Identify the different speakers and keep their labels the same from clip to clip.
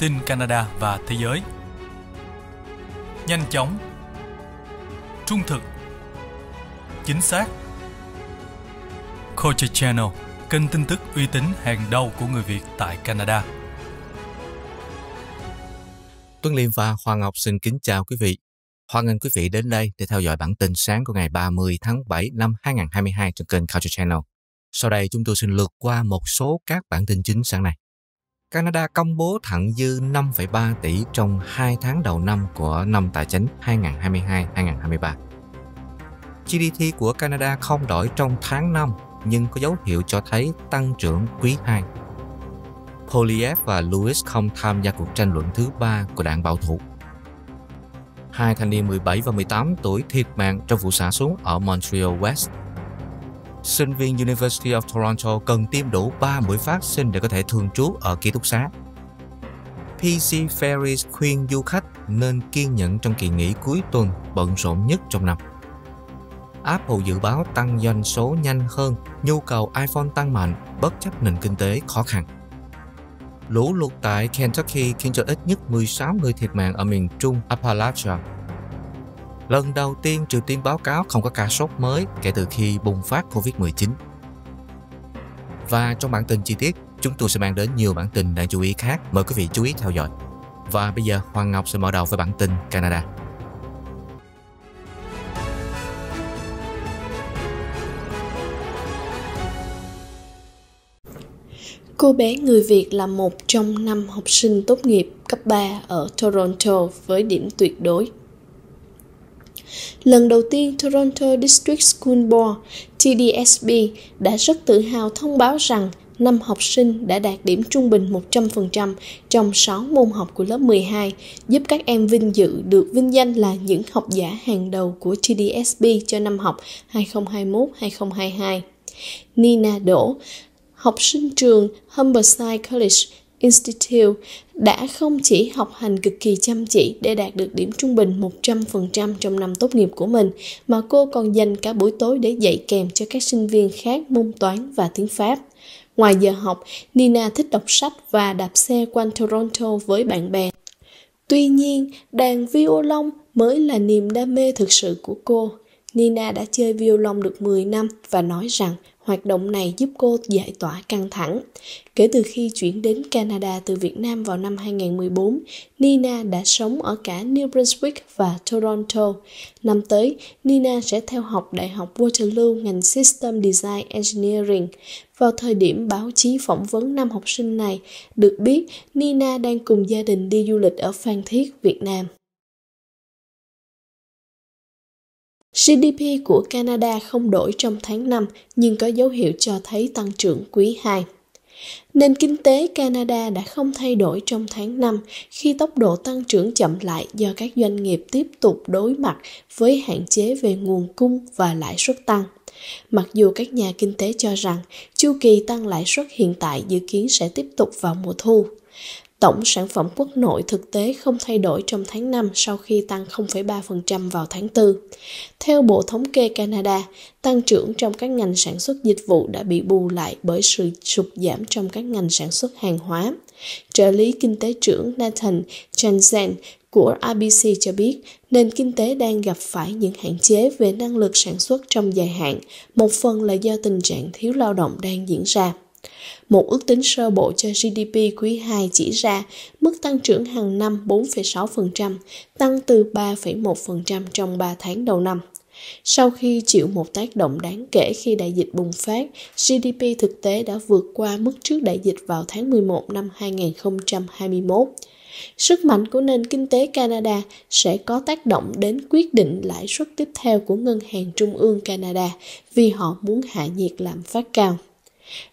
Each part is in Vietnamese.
Speaker 1: tin Canada và thế giới. Nhanh chóng, trung thực, chính xác. Culture Channel, kênh tin tức uy tín hàng đầu của người Việt tại Canada. Tuấn Liêm và Hoàng Ngọc xin kính chào quý vị. Hoan nghênh quý vị đến đây để theo dõi bản tin sáng của ngày 30 tháng 7 năm 2022 trên kênh Culture Channel. Sau đây chúng tôi xin lượt qua một số các bản tin chính sáng nay. Canada công bố thặng dư 5,3 tỷ trong 2 tháng đầu năm của năm tài chính 2022-2023. GDP của Canada không đổi trong tháng 5 nhưng có dấu hiệu cho thấy tăng trưởng quý 2. Poliev và Lewis không tham gia cuộc tranh luận thứ ba của đảng bảo thủ. Hai thanh niên 17 và 18 tuổi thiệt mạng trong vụ xả súng ở Montreal West sinh viên University of Toronto cần tiêm đủ 30 phát sinh để có thể thường trú ở ký túc xá. PC Ferries khuyên du khách nên kiên nhẫn trong kỳ nghỉ cuối tuần bận rộn nhất trong năm. Apple dự báo tăng doanh số nhanh hơn, nhu cầu iPhone tăng mạnh bất chấp nền kinh tế khó khăn. Lũ lụt tại Kentucky khiến cho ít nhất 16 người thiệt mạng ở miền trung Appalachia Lần đầu tiên Triều Tiên báo cáo không có ca sốt mới kể từ khi bùng phát Covid-19. Và trong bản tin chi tiết, chúng tôi sẽ mang đến nhiều bản tin đáng chú ý khác. Mời quý vị chú ý theo dõi. Và bây giờ Hoàng Ngọc sẽ mở đầu với bản tin Canada.
Speaker 2: Cô bé người Việt là một trong năm học sinh tốt nghiệp cấp 3 ở Toronto với điểm tuyệt đối Lần đầu tiên Toronto District School Board TDSB đã rất tự hào thông báo rằng năm học sinh đã đạt điểm trung bình 100% trong 6 môn học của lớp 12, giúp các em vinh dự được vinh danh là những học giả hàng đầu của TDSB cho năm học 2021-2022. Nina Đỗ, học sinh trường Humberside College Institute đã không chỉ học hành cực kỳ chăm chỉ để đạt được điểm trung bình 100% trong năm tốt nghiệp của mình, mà cô còn dành cả buổi tối để dạy kèm cho các sinh viên khác môn toán và tiếng Pháp. Ngoài giờ học, Nina thích đọc sách và đạp xe quanh Toronto với bạn bè. Tuy nhiên, đàn violon mới là niềm đam mê thực sự của cô. Nina đã chơi violon được 10 năm và nói rằng hoạt động này giúp cô giải tỏa căng thẳng. Kể từ khi chuyển đến Canada từ Việt Nam vào năm 2014, Nina đã sống ở cả New Brunswick và Toronto. Năm tới, Nina sẽ theo học Đại học Waterloo ngành System Design Engineering. Vào thời điểm báo chí phỏng vấn năm học sinh này, được biết Nina đang cùng gia đình đi du lịch ở Phan Thiết, Việt Nam. GDP của Canada không đổi trong tháng 5 nhưng có dấu hiệu cho thấy tăng trưởng quý 2. Nền kinh tế Canada đã không thay đổi trong tháng 5 khi tốc độ tăng trưởng chậm lại do các doanh nghiệp tiếp tục đối mặt với hạn chế về nguồn cung và lãi suất tăng. Mặc dù các nhà kinh tế cho rằng chu kỳ tăng lãi suất hiện tại dự kiến sẽ tiếp tục vào mùa thu, Tổng sản phẩm quốc nội thực tế không thay đổi trong tháng 5 sau khi tăng 0,3% vào tháng 4. Theo Bộ Thống kê Canada, tăng trưởng trong các ngành sản xuất dịch vụ đã bị bù lại bởi sự sụt giảm trong các ngành sản xuất hàng hóa. Trợ lý kinh tế trưởng Nathan Jensen của ABC cho biết nền kinh tế đang gặp phải những hạn chế về năng lực sản xuất trong dài hạn, một phần là do tình trạng thiếu lao động đang diễn ra. Một ước tính sơ bộ cho GDP quý 2 chỉ ra mức tăng trưởng hàng năm 4,6%, tăng từ 3,1% trong 3 tháng đầu năm. Sau khi chịu một tác động đáng kể khi đại dịch bùng phát, GDP thực tế đã vượt qua mức trước đại dịch vào tháng 11 năm 2021. Sức mạnh của nền kinh tế Canada sẽ có tác động đến quyết định lãi suất tiếp theo của Ngân hàng Trung ương Canada vì họ muốn hạ nhiệt lạm phát cao.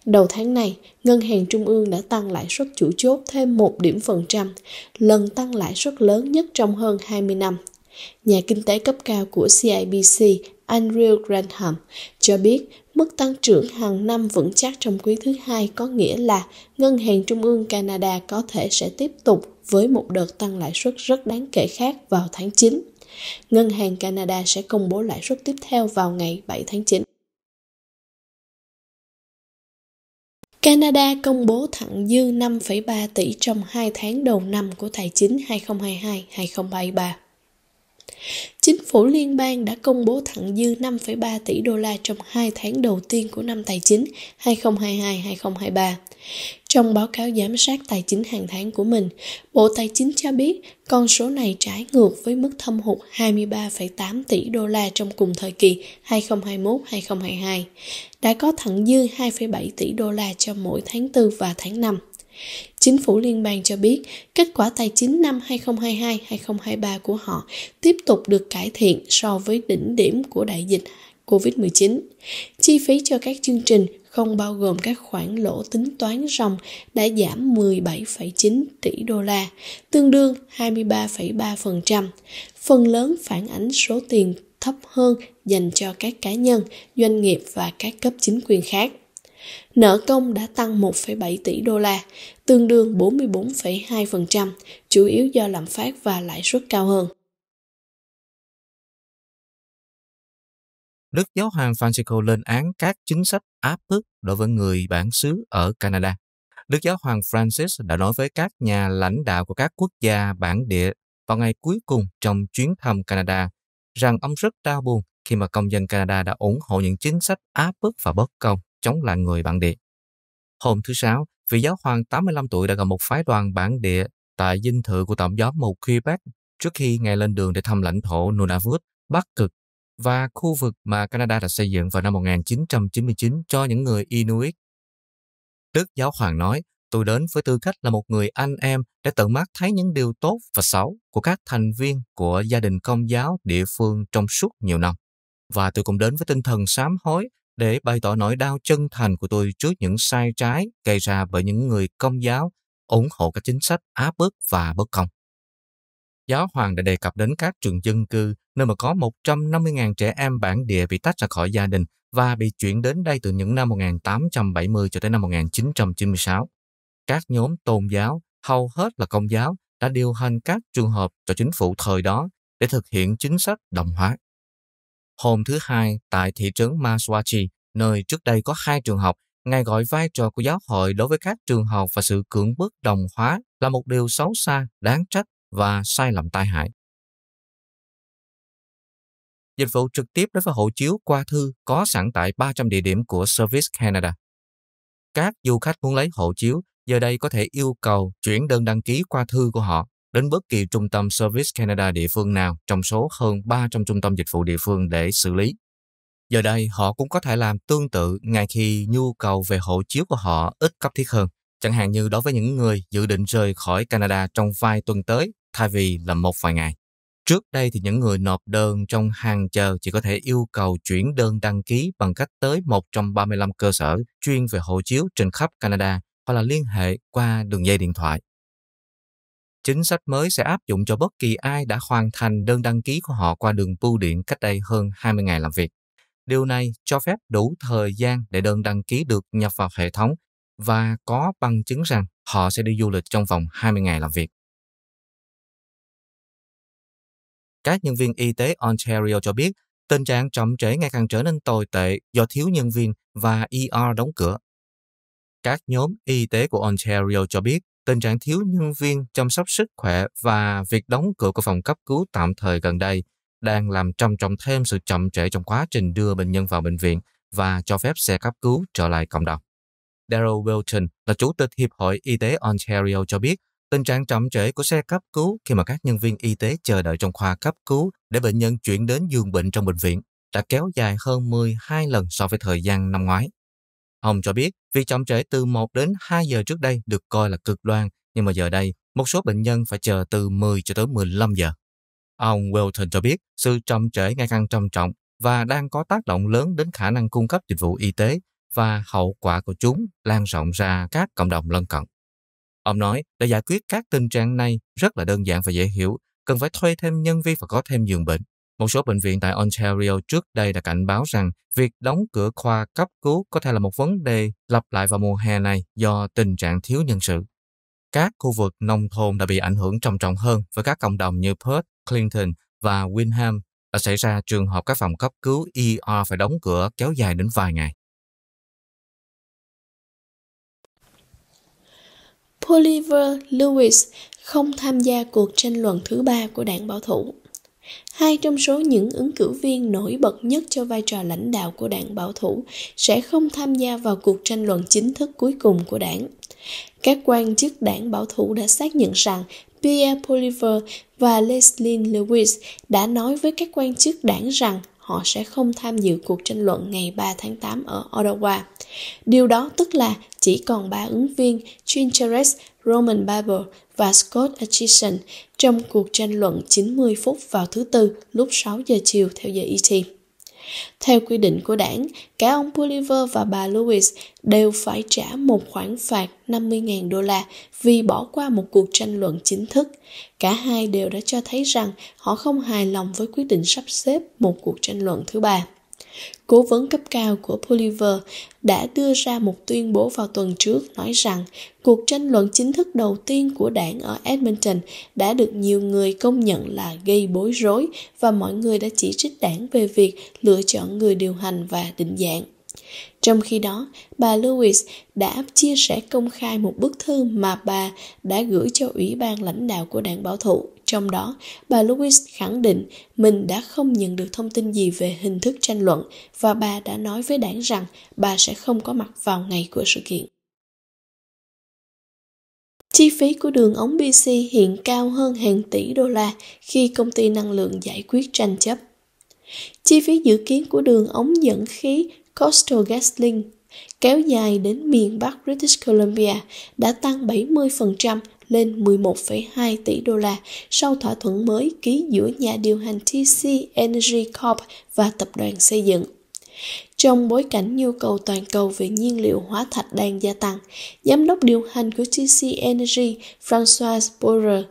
Speaker 2: Đầu tháng này, Ngân hàng Trung ương đã tăng lãi suất chủ chốt thêm 1 điểm phần trăm, lần tăng lãi suất lớn nhất trong hơn 20 năm. Nhà kinh tế cấp cao của CIBC Andrew Graham, cho biết mức tăng trưởng hàng năm vững chắc trong quý thứ hai có nghĩa là Ngân hàng Trung ương Canada có thể sẽ tiếp tục với một đợt tăng lãi suất rất đáng kể khác vào tháng 9. Ngân hàng Canada sẽ công bố lãi suất tiếp theo vào ngày 7 tháng 9. Canada công bố thặng dư 5,3 tỷ trong 2 tháng đầu năm của tài chính 2022-2023. Chính phủ liên bang đã công bố thặng dư 5,3 tỷ đô la trong 2 tháng đầu tiên của năm tài chính 2022-2023. Trong báo cáo giám sát tài chính hàng tháng của mình, Bộ Tài chính cho biết con số này trái ngược với mức thâm hụt 23,8 tỷ đô la trong cùng thời kỳ 2021-2022, đã có thặng dư 2,7 tỷ đô la cho mỗi tháng 4 và tháng 5. Chính phủ liên bang cho biết, kết quả tài chính năm 2022-2023 của họ tiếp tục được cải thiện so với đỉnh điểm của đại dịch COVID-19. Chi phí cho các chương trình không bao gồm các khoản lỗ tính toán ròng đã giảm 17,9 tỷ đô la, tương đương 23,3%. Phần lớn phản ánh số tiền thấp hơn dành cho các cá nhân, doanh nghiệp và các cấp chính quyền khác. Nợ công đã tăng 1,7 tỷ đô la, tương đương 44,2%, chủ yếu do lạm phát và lãi suất cao hơn.
Speaker 1: Đức Giáo hoàng Francisco lên án các chính sách áp bức đối với người bản xứ ở Canada. Đức Giáo hoàng Francis đã nói với các nhà lãnh đạo của các quốc gia bản địa vào ngày cuối cùng trong chuyến thăm Canada rằng ông rất đau buồn khi mà công dân Canada đã ủng hộ những chính sách áp bức và bất công chống lại người bản địa. Hôm thứ Sáu, vị giáo hoàng 85 tuổi đã gặp một phái đoàn bản địa tại dinh thự của tổng giám mục Quebec trước khi ngài lên đường để thăm lãnh thổ Nunavut, Bắc Cực và khu vực mà Canada đã xây dựng vào năm 1999 cho những người Inuit. Đức Giáo Hoàng nói, tôi đến với tư cách là một người anh em để tận mắt thấy những điều tốt và xấu của các thành viên của gia đình công giáo địa phương trong suốt nhiều năm. Và tôi cũng đến với tinh thần sám hối để bày tỏ nỗi đau chân thành của tôi trước những sai trái gây ra bởi những người công giáo ủng hộ các chính sách áp bức và bất công. Giáo hoàng đã đề cập đến các trường dân cư nơi mà có 150.000 trẻ em bản địa bị tách ra khỏi gia đình và bị chuyển đến đây từ những năm 1870 cho đến năm 1996. Các nhóm tôn giáo, hầu hết là công giáo, đã điều hành các trường hợp cho chính phủ thời đó để thực hiện chính sách đồng hóa. Hôm thứ Hai, tại thị trấn Maswachi, nơi trước đây có hai trường học, Ngài gọi vai trò của giáo hội đối với các trường học và sự cưỡng bức đồng hóa là một điều xấu xa, đáng trách và sai lầm tai hại. Dịch vụ trực tiếp đối với hộ chiếu qua thư có sẵn tại 300 địa điểm của Service Canada. Các du khách muốn lấy hộ chiếu giờ đây có thể yêu cầu chuyển đơn đăng ký qua thư của họ đến bất kỳ trung tâm Service Canada địa phương nào trong số hơn 300 trung tâm dịch vụ địa phương để xử lý. Giờ đây, họ cũng có thể làm tương tự ngay khi nhu cầu về hộ chiếu của họ ít cấp thiết hơn, chẳng hạn như đối với những người dự định rời khỏi Canada trong vài tuần tới thay vì là một vài ngày. Trước đây thì những người nộp đơn trong hàng chờ chỉ có thể yêu cầu chuyển đơn đăng ký bằng cách tới một trong 35 cơ sở chuyên về hộ chiếu trên khắp Canada hoặc là liên hệ qua đường dây điện thoại. Chính sách mới sẽ áp dụng cho bất kỳ ai đã hoàn thành đơn đăng ký của họ qua đường bưu điện cách đây hơn 20 ngày làm việc. Điều này cho phép đủ thời gian để đơn đăng ký được nhập vào hệ thống và có bằng chứng rằng họ sẽ đi du lịch trong vòng 20 ngày làm việc. Các nhân viên y tế Ontario cho biết tình trạng chậm trễ ngày càng trở nên tồi tệ do thiếu nhân viên và ER đóng cửa. Các nhóm y tế của Ontario cho biết tình trạng thiếu nhân viên chăm sóc sức khỏe và việc đóng cửa của phòng cấp cứu tạm thời gần đây đang làm trầm trọng thêm sự chậm trễ trong quá trình đưa bệnh nhân vào bệnh viện và cho phép xe cấp cứu trở lại cộng đồng. Daryl Wilton là chủ tịch Hiệp hội Y tế Ontario cho biết Tình trạng chậm trễ của xe cấp cứu khi mà các nhân viên y tế chờ đợi trong khoa cấp cứu để bệnh nhân chuyển đến giường bệnh trong bệnh viện đã kéo dài hơn 12 lần so với thời gian năm ngoái. Ông cho biết, việc chậm trễ từ 1 đến 2 giờ trước đây được coi là cực đoan, nhưng mà giờ đây, một số bệnh nhân phải chờ từ 10 cho tới 15 giờ. Ông Wilton cho biết, sự chậm trễ ngày càng trầm trọng và đang có tác động lớn đến khả năng cung cấp dịch vụ y tế và hậu quả của chúng lan rộng ra các cộng đồng lân cận. Ông nói để giải quyết các tình trạng này rất là đơn giản và dễ hiểu, cần phải thuê thêm nhân viên và có thêm giường bệnh. Một số bệnh viện tại Ontario trước đây đã cảnh báo rằng việc đóng cửa khoa cấp cứu có thể là một vấn đề lặp lại vào mùa hè này do tình trạng thiếu nhân sự. Các khu vực nông thôn đã bị ảnh hưởng trầm trọng hơn với các cộng đồng như Perth, Clinton và Winham đã xảy ra trường hợp các phòng cấp cứu ER phải đóng cửa kéo dài đến vài ngày.
Speaker 2: Bolivar Lewis không tham gia cuộc tranh luận thứ ba của đảng bảo thủ. Hai trong số những ứng cử viên nổi bật nhất cho vai trò lãnh đạo của đảng bảo thủ sẽ không tham gia vào cuộc tranh luận chính thức cuối cùng của đảng. Các quan chức đảng bảo thủ đã xác nhận rằng Pierre Bolivar và Leslie Lewis đã nói với các quan chức đảng rằng họ sẽ không tham dự cuộc tranh luận ngày 3 tháng 8 ở Ottawa. Điều đó tức là chỉ còn ba ứng viên Chincheres, Roman Barber và Scott Atchison trong cuộc tranh luận 90 phút vào thứ Tư lúc 6 giờ chiều theo giờ ET. Theo quy định của đảng, cả ông Pulliver và bà Lewis đều phải trả một khoản phạt 50.000 đô la vì bỏ qua một cuộc tranh luận chính thức. Cả hai đều đã cho thấy rằng họ không hài lòng với quyết định sắp xếp một cuộc tranh luận thứ ba. Cố vấn cấp cao của Bolivar đã đưa ra một tuyên bố vào tuần trước nói rằng cuộc tranh luận chính thức đầu tiên của đảng ở Edmonton đã được nhiều người công nhận là gây bối rối và mọi người đã chỉ trích đảng về việc lựa chọn người điều hành và định dạng. Trong khi đó, bà Lewis đã chia sẻ công khai một bức thư mà bà đã gửi cho Ủy ban lãnh đạo của đảng bảo thủ. Trong đó, bà Lewis khẳng định mình đã không nhận được thông tin gì về hình thức tranh luận và bà đã nói với đảng rằng bà sẽ không có mặt vào ngày của sự kiện. Chi phí của đường ống BC hiện cao hơn hàng tỷ đô la khi công ty năng lượng giải quyết tranh chấp. Chi phí dự kiến của đường ống dẫn khí Coastal GasLink kéo dài đến miền Bắc British Columbia đã tăng 70% lên 11,2 tỷ đô la sau thỏa thuận mới ký giữa nhà điều hành TC Energy Corp và tập đoàn xây dựng. Trong bối cảnh nhu cầu toàn cầu về nhiên liệu hóa thạch đang gia tăng, giám đốc điều hành của TC Energy Francois Borer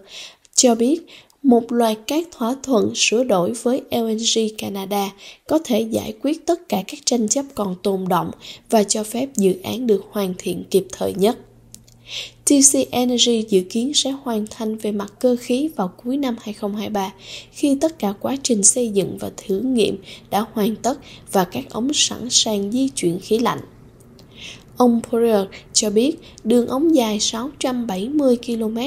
Speaker 2: cho biết một loạt các thỏa thuận sửa đổi với LNG Canada có thể giải quyết tất cả các tranh chấp còn tồn động và cho phép dự án được hoàn thiện kịp thời nhất. TC Energy dự kiến sẽ hoàn thành về mặt cơ khí vào cuối năm 2023 khi tất cả quá trình xây dựng và thử nghiệm đã hoàn tất và các ống sẵn sàng di chuyển khí lạnh. Ông Poirier cho biết đường ống dài 670 km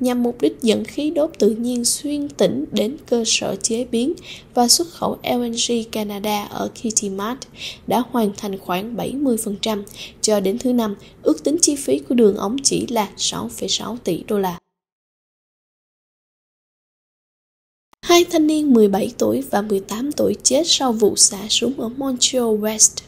Speaker 2: nhằm mục đích dẫn khí đốt tự nhiên xuyên tỉnh đến cơ sở chế biến và xuất khẩu LNG Canada ở Kitimat đã hoàn thành khoảng 70%. Cho đến thứ năm, ước tính chi phí của đường ống chỉ là 6,6 tỷ đô la. Hai thanh niên 17 tuổi và 18 tuổi chết sau vụ xả súng ở Montreal West,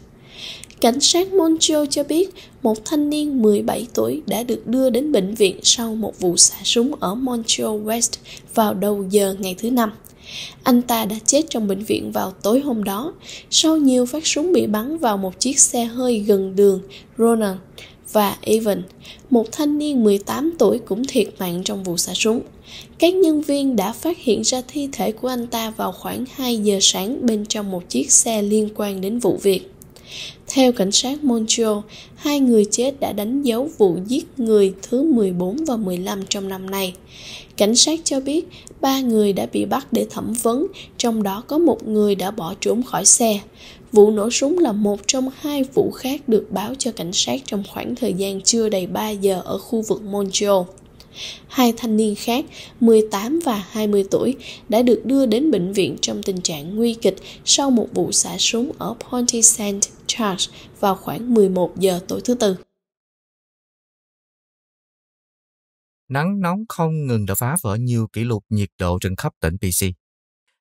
Speaker 2: Cảnh sát Montreal cho biết một thanh niên 17 tuổi đã được đưa đến bệnh viện sau một vụ xả súng ở Montreal West vào đầu giờ ngày thứ Năm. Anh ta đã chết trong bệnh viện vào tối hôm đó sau nhiều phát súng bị bắn vào một chiếc xe hơi gần đường Ronan và Evan, một thanh niên 18 tuổi cũng thiệt mạng trong vụ xả súng. Các nhân viên đã phát hiện ra thi thể của anh ta vào khoảng 2 giờ sáng bên trong một chiếc xe liên quan đến vụ việc. Theo cảnh sát Montreal, hai người chết đã đánh dấu vụ giết người thứ 14 và 15 trong năm nay. Cảnh sát cho biết ba người đã bị bắt để thẩm vấn, trong đó có một người đã bỏ trốn khỏi xe. Vụ nổ súng là một trong hai vụ khác được báo cho cảnh sát trong khoảng thời gian chưa đầy 3 giờ ở khu vực Montreal. Hai thanh niên khác, 18 và 20 tuổi, đã được đưa đến bệnh viện trong tình trạng nguy kịch sau một vụ xả súng ở Ponte Saint Charles vào khoảng 11 giờ
Speaker 1: tối thứ Tư. Nắng nóng không ngừng đã phá vỡ nhiều kỷ lục nhiệt độ trên khắp tỉnh BC.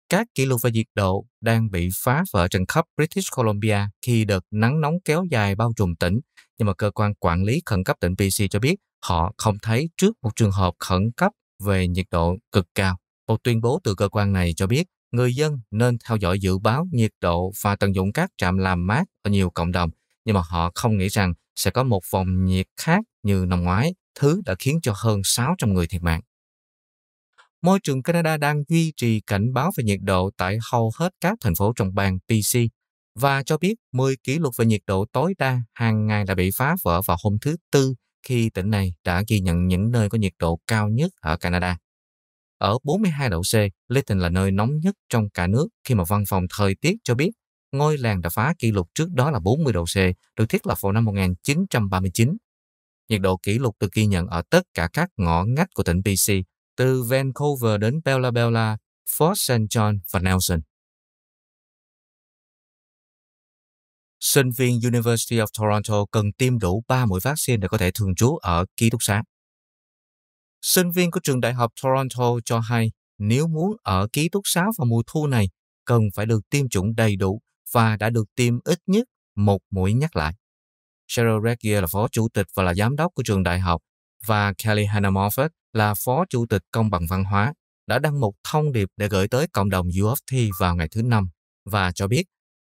Speaker 1: Các kỷ lục về nhiệt độ đang bị phá vỡ trên khắp British Columbia khi đợt nắng nóng kéo dài bao trùm tỉnh, nhưng mà cơ quan quản lý khẩn cấp tỉnh BC cho biết họ không thấy trước một trường hợp khẩn cấp về nhiệt độ cực cao. Một tuyên bố từ cơ quan này cho biết người dân nên theo dõi dự báo nhiệt độ và tận dụng các trạm làm mát ở nhiều cộng đồng, nhưng mà họ không nghĩ rằng sẽ có một vòng nhiệt khác như năm ngoái, thứ đã khiến cho hơn 600 người thiệt mạng. Môi trường Canada đang duy trì cảnh báo về nhiệt độ tại hầu hết các thành phố trong bang BC và cho biết 10 kỷ lục về nhiệt độ tối đa hàng ngày đã bị phá vỡ vào hôm thứ Tư khi tỉnh này đã ghi nhận những nơi có nhiệt độ cao nhất ở Canada. Ở 42 độ C, Lytton là nơi nóng nhất trong cả nước khi mà văn phòng thời tiết cho biết ngôi làng đã phá kỷ lục trước đó là 40 độ C, được thiết lập vào năm 1939. Nhiệt độ kỷ lục được ghi nhận ở tất cả các ngõ ngách của tỉnh BC, từ Vancouver đến Bella Bella, Fort St. John và Nelson. sinh viên University of Toronto cần tiêm đủ 3 mũi vaccine để có thể thường trú ở ký túc xá. Sinh viên của trường đại học Toronto cho hay nếu muốn ở ký túc xá vào mùa thu này, cần phải được tiêm chủng đầy đủ và đã được tiêm ít nhất một mũi nhắc lại. Cheryl Regia là phó chủ tịch và là giám đốc của trường đại học và Kelly Hannah Moffat là phó chủ tịch công bằng văn hóa đã đăng một thông điệp để gửi tới cộng đồng U vào ngày thứ Năm và cho biết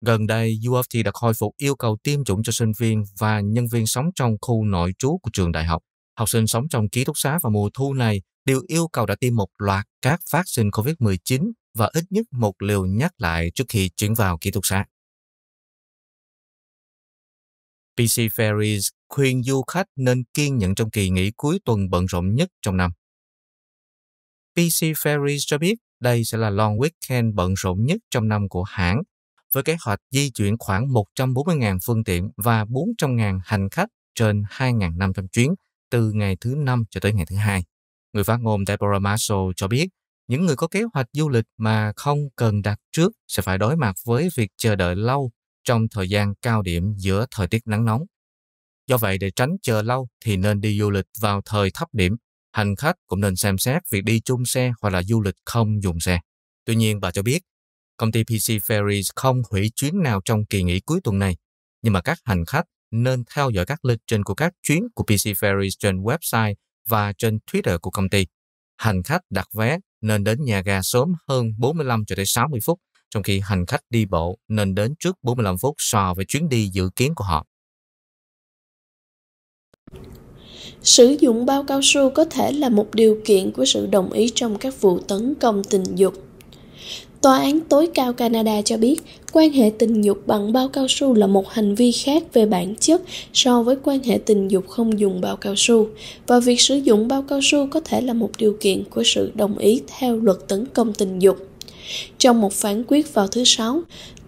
Speaker 1: Gần đây, UFT đã khôi phục yêu cầu tiêm chủng cho sinh viên và nhân viên sống trong khu nội trú của trường đại học. Học sinh sống trong ký túc xá vào mùa thu này đều yêu cầu đã tiêm một loạt các phát sinh COVID-19 và ít nhất một liều nhắc lại trước khi chuyển vào ký túc xá. PC Ferries khuyên du khách nên kiên nhẫn trong kỳ nghỉ cuối tuần bận rộn nhất trong năm. PC Ferries cho biết đây sẽ là long weekend bận rộn nhất trong năm của hãng với kế hoạch di chuyển khoảng 140.000 phương tiện và 400.000 hành khách trên 2.500 chuyến từ ngày thứ năm cho tới ngày thứ hai. Người phát ngôn Deborah Marshall cho biết, những người có kế hoạch du lịch mà không cần đặt trước sẽ phải đối mặt với việc chờ đợi lâu trong thời gian cao điểm giữa thời tiết nắng nóng. Do vậy, để tránh chờ lâu thì nên đi du lịch vào thời thấp điểm. Hành khách cũng nên xem xét việc đi chung xe hoặc là du lịch không dùng xe. Tuy nhiên, bà cho biết, công ty PC Ferries không hủy chuyến nào trong kỳ nghỉ cuối tuần này, nhưng mà các hành khách nên theo dõi các lịch trình của các chuyến của PC Ferries trên website và trên Twitter của công ty. Hành khách đặt vé nên đến nhà ga sớm hơn 45 cho tới 60 phút, trong khi hành khách đi bộ nên đến trước 45 phút so với chuyến đi dự kiến của họ.
Speaker 2: Sử dụng bao cao su có thể là một điều kiện của sự đồng ý trong các vụ tấn công tình dục Tòa án tối cao Canada cho biết quan hệ tình dục bằng bao cao su là một hành vi khác về bản chất so với quan hệ tình dục không dùng bao cao su và việc sử dụng bao cao su có thể là một điều kiện của sự đồng ý theo luật tấn công tình dục. Trong một phán quyết vào thứ Sáu,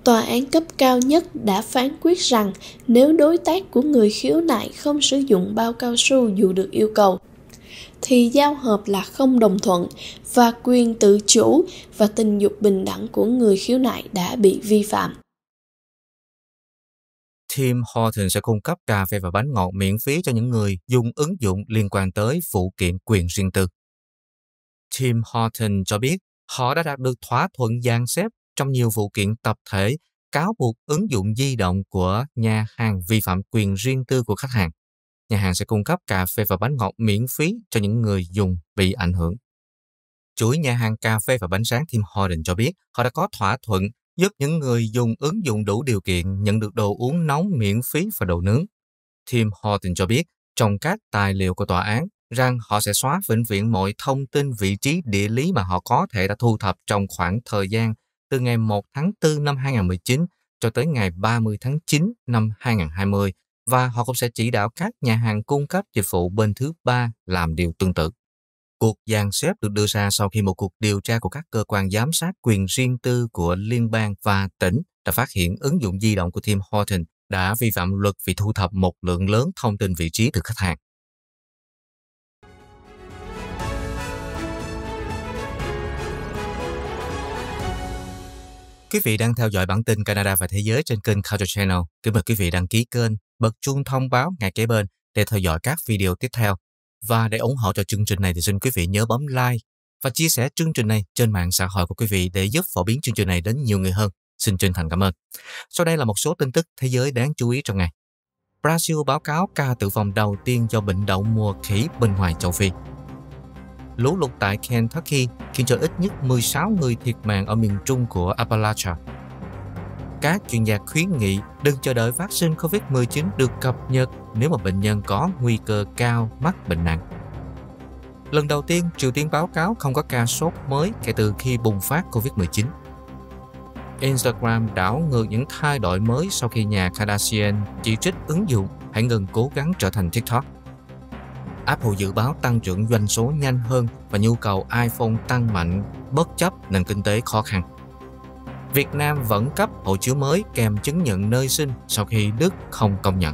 Speaker 2: tòa án cấp cao nhất đã phán quyết rằng nếu đối tác của người khiếu nại không sử dụng bao cao su dù được yêu cầu thì giao hợp là không đồng thuận và quyền tự chủ và tình dục bình đẳng của người khiếu nại đã bị vi phạm.
Speaker 1: Tim Horton sẽ cung cấp cà phê và bánh ngọt miễn phí cho những người dùng ứng dụng liên quan tới phụ kiện quyền riêng tư. Tim Horton cho biết họ đã đạt được thỏa thuận dàn xếp trong nhiều vụ kiện tập thể cáo buộc ứng dụng di động của nhà hàng vi phạm quyền riêng tư của khách hàng nhà hàng sẽ cung cấp cà phê và bánh ngọt miễn phí cho những người dùng bị ảnh hưởng. Chuỗi nhà hàng cà phê và bánh sáng Tim Horton cho biết họ đã có thỏa thuận giúp những người dùng ứng dụng đủ điều kiện nhận được đồ uống nóng miễn phí và đồ nướng. Tim Horton cho biết trong các tài liệu của tòa án rằng họ sẽ xóa vĩnh viễn mọi thông tin vị trí địa lý mà họ có thể đã thu thập trong khoảng thời gian từ ngày 1 tháng 4 năm 2019 cho tới ngày 30 tháng 9 năm 2020 và họ cũng sẽ chỉ đạo các nhà hàng cung cấp dịch vụ bên thứ ba làm điều tương tự. Cuộc dàn xếp được đưa ra sau khi một cuộc điều tra của các cơ quan giám sát quyền riêng tư của liên bang và tỉnh đã phát hiện ứng dụng di động của Tim Horton đã vi phạm luật vì thu thập một lượng lớn thông tin vị trí từ khách hàng. Quý vị đang theo dõi bản tin Canada và Thế giới trên kênh Culture Channel. Kính mời quý vị đăng ký kênh bật chuông thông báo ngay kế bên để theo dõi các video tiếp theo. Và để ủng hộ cho chương trình này thì xin quý vị nhớ bấm like và chia sẻ chương trình này trên mạng xã hội của quý vị để giúp phổ biến chương trình này đến nhiều người hơn. Xin chân thành cảm ơn. Sau đây là một số tin tức thế giới đáng chú ý trong ngày. Brazil báo cáo ca tử vong đầu tiên do bệnh đậu mùa khỉ bên ngoài châu Phi. Lũ lụt tại Kentucky khiến cho ít nhất 16 người thiệt mạng ở miền trung của Appalachia. Các chuyên gia khuyến nghị đừng chờ đợi vaccine COVID-19 được cập nhật nếu mà bệnh nhân có nguy cơ cao mắc bệnh nặng. Lần đầu tiên, Triều Tiên báo cáo không có ca sốt mới kể từ khi bùng phát COVID-19. Instagram đảo ngược những thay đổi mới sau khi nhà Kardashian chỉ trích ứng dụng hãy ngừng cố gắng trở thành TikTok. Apple dự báo tăng trưởng doanh số nhanh hơn và nhu cầu iPhone tăng mạnh bất chấp nền kinh tế khó khăn. Việt Nam vẫn cấp hộ chiếu mới kèm chứng nhận nơi sinh sau khi Đức không công nhận.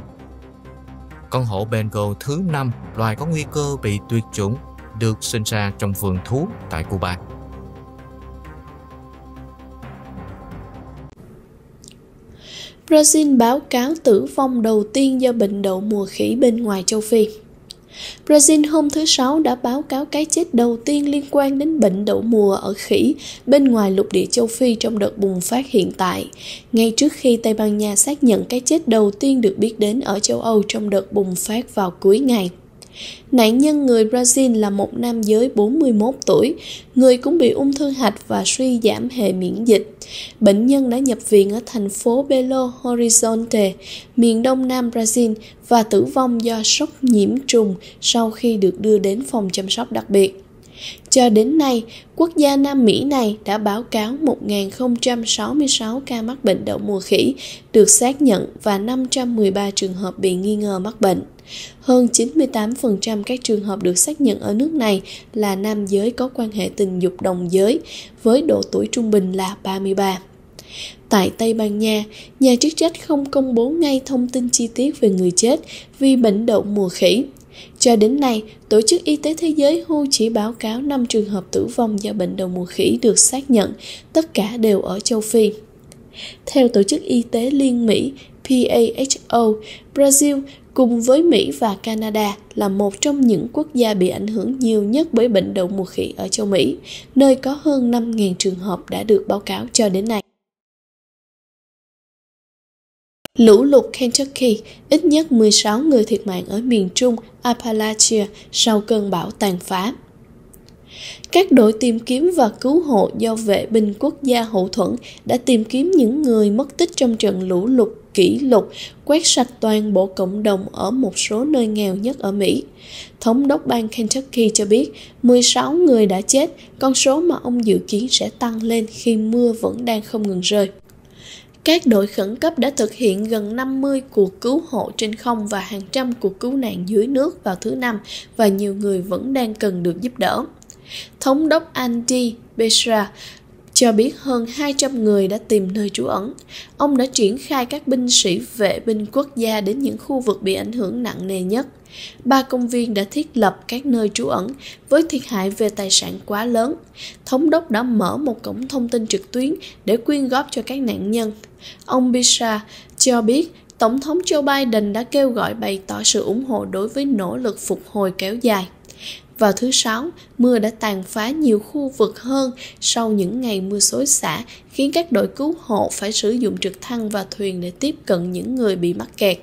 Speaker 1: Con hổ Bengal thứ 5, loài có nguy cơ bị tuyệt chủng, được sinh ra trong vườn thú tại Cuba.
Speaker 2: Brazil báo cáo tử vong đầu tiên do bệnh đậu mùa khỉ bên ngoài châu Phi. Brazil hôm thứ Sáu đã báo cáo cái chết đầu tiên liên quan đến bệnh đậu mùa ở khỉ bên ngoài lục địa châu Phi trong đợt bùng phát hiện tại, ngay trước khi Tây Ban Nha xác nhận cái chết đầu tiên được biết đến ở châu Âu trong đợt bùng phát vào cuối ngày. Nạn nhân người Brazil là một nam giới 41 tuổi, người cũng bị ung thư hạch và suy giảm hệ miễn dịch. Bệnh nhân đã nhập viện ở thành phố Belo Horizonte, miền đông nam Brazil và tử vong do sốc nhiễm trùng sau khi được đưa đến phòng chăm sóc đặc biệt. Cho đến nay, quốc gia Nam Mỹ này đã báo cáo 1.066 ca mắc bệnh đậu mùa khỉ được xác nhận và 513 trường hợp bị nghi ngờ mắc bệnh. Hơn 98% các trường hợp được xác nhận ở nước này là nam giới có quan hệ tình dục đồng giới với độ tuổi trung bình là 33. Tại Tây Ban Nha, nhà chức trách không công bố ngay thông tin chi tiết về người chết vì bệnh đậu mùa khỉ. Cho đến nay, Tổ chức Y tế Thế giới WHO chỉ báo cáo 5 trường hợp tử vong do bệnh đậu mùa khỉ được xác nhận, tất cả đều ở châu Phi. Theo Tổ chức Y tế Liên Mỹ, PAHO, Brazil cùng với Mỹ và Canada là một trong những quốc gia bị ảnh hưởng nhiều nhất bởi bệnh đậu mùa khỉ ở châu Mỹ, nơi có hơn 5.000 trường hợp đã được báo cáo cho đến nay. Lũ lụt Kentucky, ít nhất 16 người thiệt mạng ở miền Trung Appalachia sau cơn bão tàn phá. Các đội tìm kiếm và cứu hộ do vệ binh quốc gia hậu thuẫn đã tìm kiếm những người mất tích trong trận lũ lụt kỷ lục quét sạch toàn bộ cộng đồng ở một số nơi nghèo nhất ở Mỹ. Thống đốc bang Kentucky cho biết 16 người đã chết, con số mà ông dự kiến sẽ tăng lên khi mưa vẫn đang không ngừng rơi. Các đội khẩn cấp đã thực hiện gần 50 cuộc cứu hộ trên không và hàng trăm cuộc cứu nạn dưới nước vào thứ năm và nhiều người vẫn đang cần được giúp đỡ. Thống đốc Andy Besra cho biết hơn 200 người đã tìm nơi trú ẩn. Ông đã triển khai các binh sĩ vệ binh quốc gia đến những khu vực bị ảnh hưởng nặng nề nhất. Ba công viên đã thiết lập các nơi trú ẩn với thiệt hại về tài sản quá lớn. Thống đốc đã mở một cổng thông tin trực tuyến để quyên góp cho các nạn nhân. Ông Bisha cho biết Tổng thống Joe Biden đã kêu gọi bày tỏ sự ủng hộ đối với nỗ lực phục hồi kéo dài. Vào thứ sáu, mưa đã tàn phá nhiều khu vực hơn sau những ngày mưa xối xả, khiến các đội cứu hộ phải sử dụng trực thăng và thuyền để tiếp cận những người bị mắc kẹt.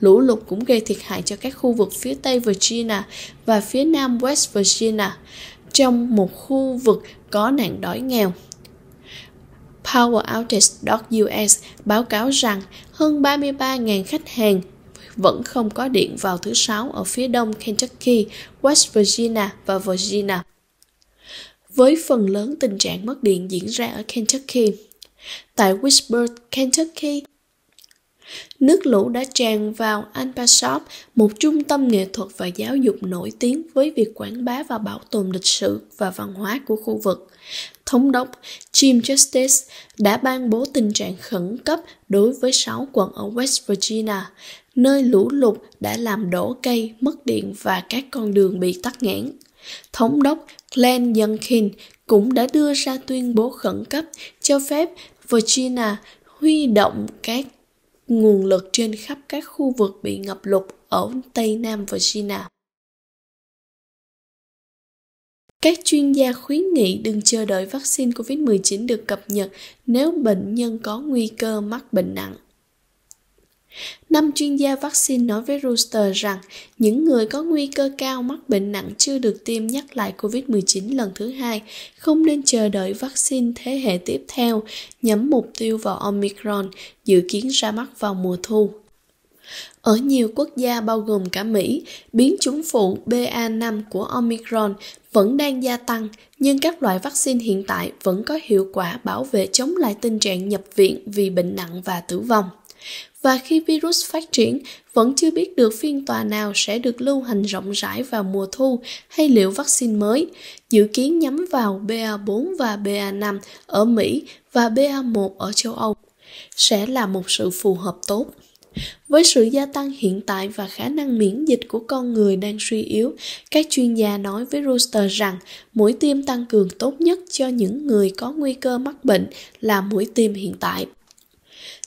Speaker 2: Lũ lụt cũng gây thiệt hại cho các khu vực phía Tây Virginia và phía Nam West Virginia trong một khu vực có nạn đói nghèo. Power Outage.us báo cáo rằng hơn 33.000 khách hàng vẫn không có điện vào thứ sáu ở phía đông Kentucky, West Virginia và Virginia. Với phần lớn tình trạng mất điện diễn ra ở Kentucky, tại Whitesburg, Kentucky, Nước lũ đã tràn vào Alpashop, một trung tâm nghệ thuật và giáo dục nổi tiếng với việc quảng bá và bảo tồn lịch sử và văn hóa của khu vực. Thống đốc Jim Justice đã ban bố tình trạng khẩn cấp đối với 6 quận ở West Virginia, nơi lũ lụt đã làm đổ cây, mất điện và các con đường bị tắc nghẽn. Thống đốc Glenn Youngkin cũng đã đưa ra tuyên bố khẩn cấp cho phép Virginia huy động các nguồn lực trên khắp các khu vực bị ngập lụt ở Tây Nam Virginia. Các chuyên gia khuyến nghị đừng chờ đợi vaccine COVID-19 được cập nhật nếu bệnh nhân có nguy cơ mắc bệnh nặng. Năm chuyên gia vaccine nói với Rooster rằng những người có nguy cơ cao mắc bệnh nặng chưa được tiêm nhắc lại COVID-19 lần thứ hai không nên chờ đợi vaccine thế hệ tiếp theo nhắm mục tiêu vào Omicron dự kiến ra mắt vào mùa thu. Ở nhiều quốc gia bao gồm cả Mỹ, biến chủng phụ BA5 của Omicron vẫn đang gia tăng, nhưng các loại vaccine hiện tại vẫn có hiệu quả bảo vệ chống lại tình trạng nhập viện vì bệnh nặng và tử vong và khi virus phát triển, vẫn chưa biết được phiên tòa nào sẽ được lưu hành rộng rãi vào mùa thu hay liệu vaccine mới, dự kiến nhắm vào BA4 và BA5 ở Mỹ và BA1 ở châu Âu, sẽ là một sự phù hợp tốt. Với sự gia tăng hiện tại và khả năng miễn dịch của con người đang suy yếu, các chuyên gia nói với Rooster rằng mũi tiêm tăng cường tốt nhất cho những người có nguy cơ mắc bệnh là mũi tiêm hiện tại.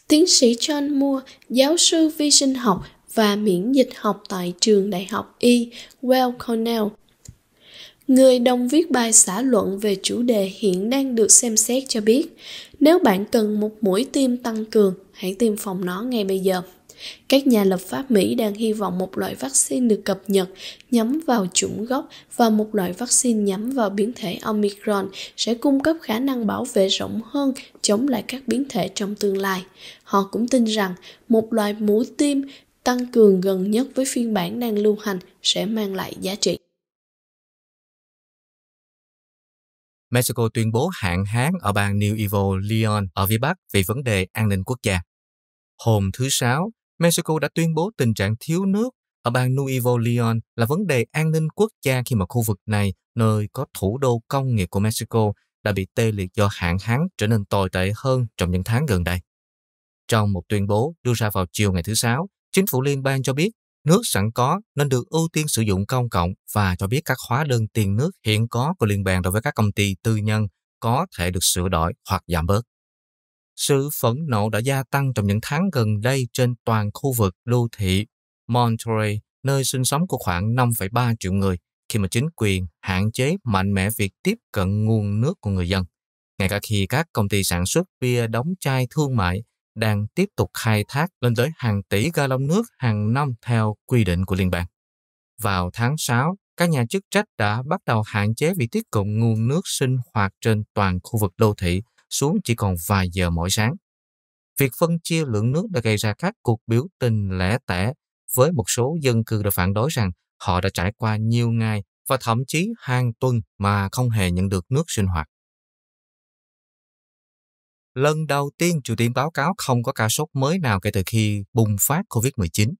Speaker 2: Tiến sĩ John Moore, giáo sư vi sinh học và miễn dịch học tại trường đại học Y, Well Cornell, Người đồng viết bài xã luận về chủ đề hiện đang được xem xét cho biết, nếu bạn cần một mũi tiêm tăng cường, hãy tiêm phòng nó ngay bây giờ. Các nhà lập pháp Mỹ đang hy vọng một loại vaccine được cập nhật nhắm vào chủng gốc và một loại vaccine nhắm vào biến thể Omicron sẽ cung cấp khả năng bảo vệ rộng hơn chống lại các biến thể trong tương lai. Họ cũng tin rằng một loại mũi tiêm tăng cường gần nhất với phiên bản đang lưu hành sẽ mang lại giá trị.
Speaker 1: Mexico tuyên bố hạn hán ở bang New Evo Leon ở phía Bắc vì vấn đề an ninh quốc gia. Hôm thứ Sáu, Mexico đã tuyên bố tình trạng thiếu nước ở bang Nuevo Leon là vấn đề an ninh quốc gia khi mà khu vực này, nơi có thủ đô công nghiệp của Mexico, đã bị tê liệt do hạn hán trở nên tồi tệ hơn trong những tháng gần đây. Trong một tuyên bố đưa ra vào chiều ngày thứ Sáu, chính phủ liên bang cho biết nước sẵn có nên được ưu tiên sử dụng công cộng và cho biết các hóa đơn tiền nước hiện có của liên bang đối với các công ty tư nhân có thể được sửa đổi hoặc giảm bớt. Sự phẫn nộ đã gia tăng trong những tháng gần đây trên toàn khu vực đô thị Monterey, nơi sinh sống của khoảng 5,3 triệu người, khi mà chính quyền hạn chế mạnh mẽ việc tiếp cận nguồn nước của người dân. Ngay cả khi các công ty sản xuất bia đóng chai thương mại đang tiếp tục khai thác lên tới hàng tỷ gallon nước hàng năm theo quy định của liên bang. Vào tháng 6, các nhà chức trách đã bắt đầu hạn chế việc tiếp cận nguồn nước sinh hoạt trên toàn khu vực đô thị xuống chỉ còn vài giờ mỗi sáng. Việc phân chia lượng nước đã gây ra các cuộc biểu tình lẻ tẻ với một số dân cư đã phản đối rằng họ đã trải qua nhiều ngày và thậm chí hàng tuần mà không hề nhận được nước sinh hoạt. Lần đầu tiên Triều Tiên báo cáo không có ca sốt mới nào kể từ khi bùng phát COVID-19.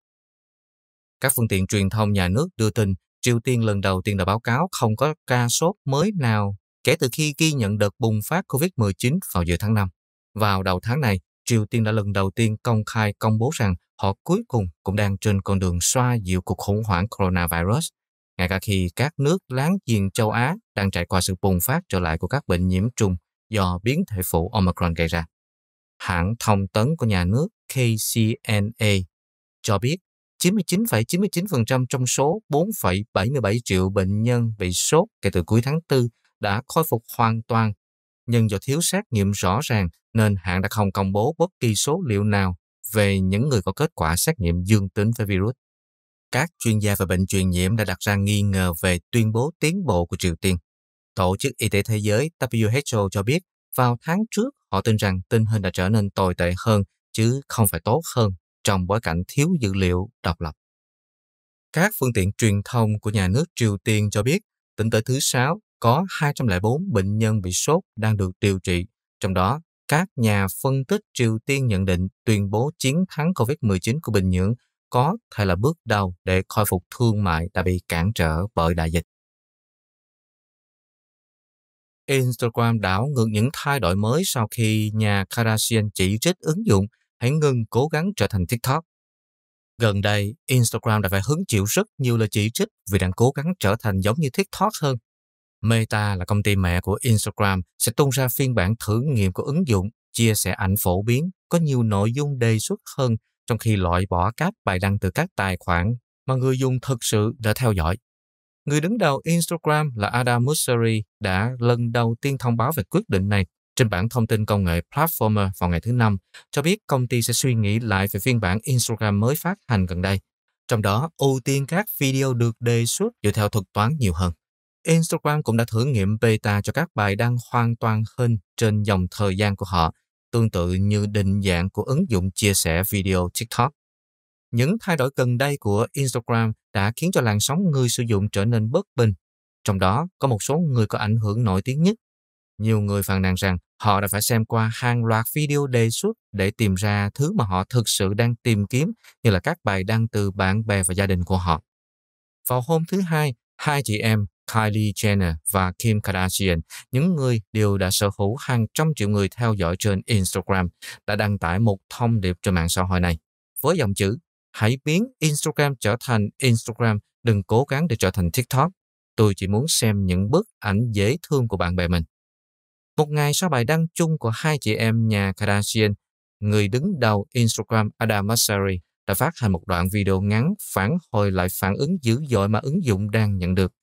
Speaker 1: Các phương tiện truyền thông nhà nước đưa tin Triều Tiên lần đầu tiên đã báo cáo không có ca sốt mới nào Kể từ khi ghi nhận đợt bùng phát COVID-19 vào giữa tháng 5, vào đầu tháng này, Triều Tiên đã lần đầu tiên công khai công bố rằng họ cuối cùng cũng đang trên con đường xoa dịu cuộc khủng hoảng coronavirus, ngay cả khi các nước láng giềng châu Á đang trải qua sự bùng phát trở lại của các bệnh nhiễm trùng do biến thể phụ Omicron gây ra. Hãng thông tấn của nhà nước KCNA cho biết 99,99% trong số 4,77 triệu bệnh nhân bị sốt kể từ cuối tháng 4 đã khôi phục hoàn toàn, nhưng do thiếu xét nghiệm rõ ràng nên hãng đã không công bố bất kỳ số liệu nào về những người có kết quả xét nghiệm dương tính với virus. Các chuyên gia về bệnh truyền nhiễm đã đặt ra nghi ngờ về tuyên bố tiến bộ của Triều Tiên. Tổ chức Y tế Thế giới WHO cho biết vào tháng trước họ tin rằng tình hình đã trở nên tồi tệ hơn chứ không phải tốt hơn trong bối cảnh thiếu dữ liệu độc lập. Các phương tiện truyền thông của nhà nước Triều Tiên cho biết, tính tới thứ Sáu, có 204 bệnh nhân bị sốt đang được điều trị, trong đó các nhà phân tích Triều Tiên nhận định tuyên bố chiến thắng COVID-19 của Bình Nhưỡng có thể là bước đầu để khôi phục thương mại đã bị cản trở bởi đại dịch. Instagram đảo ngược những thay đổi mới sau khi nhà Kardashian chỉ trích ứng dụng hãy ngừng cố gắng trở thành TikTok. Gần đây, Instagram đã phải hứng chịu rất nhiều lời chỉ trích vì đang cố gắng trở thành giống như TikTok hơn. Meta là công ty mẹ của Instagram sẽ tung ra phiên bản thử nghiệm của ứng dụng chia sẻ ảnh phổ biến có nhiều nội dung đề xuất hơn trong khi loại bỏ các bài đăng từ các tài khoản mà người dùng thực sự đã theo dõi. Người đứng đầu Instagram là Adam Mosseri đã lần đầu tiên thông báo về quyết định này trên bản thông tin công nghệ Platformer vào ngày thứ Năm, cho biết công ty sẽ suy nghĩ lại về phiên bản Instagram mới phát hành gần đây, trong đó ưu tiên các video được đề xuất dựa theo thuật toán nhiều hơn. Instagram cũng đã thử nghiệm beta cho các bài đăng hoàn toàn hình trên dòng thời gian của họ, tương tự như định dạng của ứng dụng chia sẻ video TikTok. Những thay đổi gần đây của Instagram đã khiến cho làn sóng người sử dụng trở nên bất bình. Trong đó có một số người có ảnh hưởng nổi tiếng nhất. Nhiều người phàn nàn rằng họ đã phải xem qua hàng loạt video đề xuất để tìm ra thứ mà họ thực sự đang tìm kiếm như là các bài đăng từ bạn bè và gia đình của họ. Vào hôm thứ Hai, hai chị em Kylie Jenner và Kim Kardashian, những người đều đã sở hữu hàng trăm triệu người theo dõi trên Instagram, đã đăng tải một thông điệp trên mạng xã hội này với dòng chữ Hãy biến Instagram trở thành Instagram, đừng cố gắng để trở thành TikTok. Tôi chỉ muốn xem những bức ảnh dễ thương của bạn bè mình. Một ngày sau bài đăng chung của hai chị em nhà Kardashian, người đứng đầu Instagram Adam Mosseri đã phát hành một đoạn video ngắn phản hồi lại phản ứng dữ dội mà ứng dụng đang nhận được.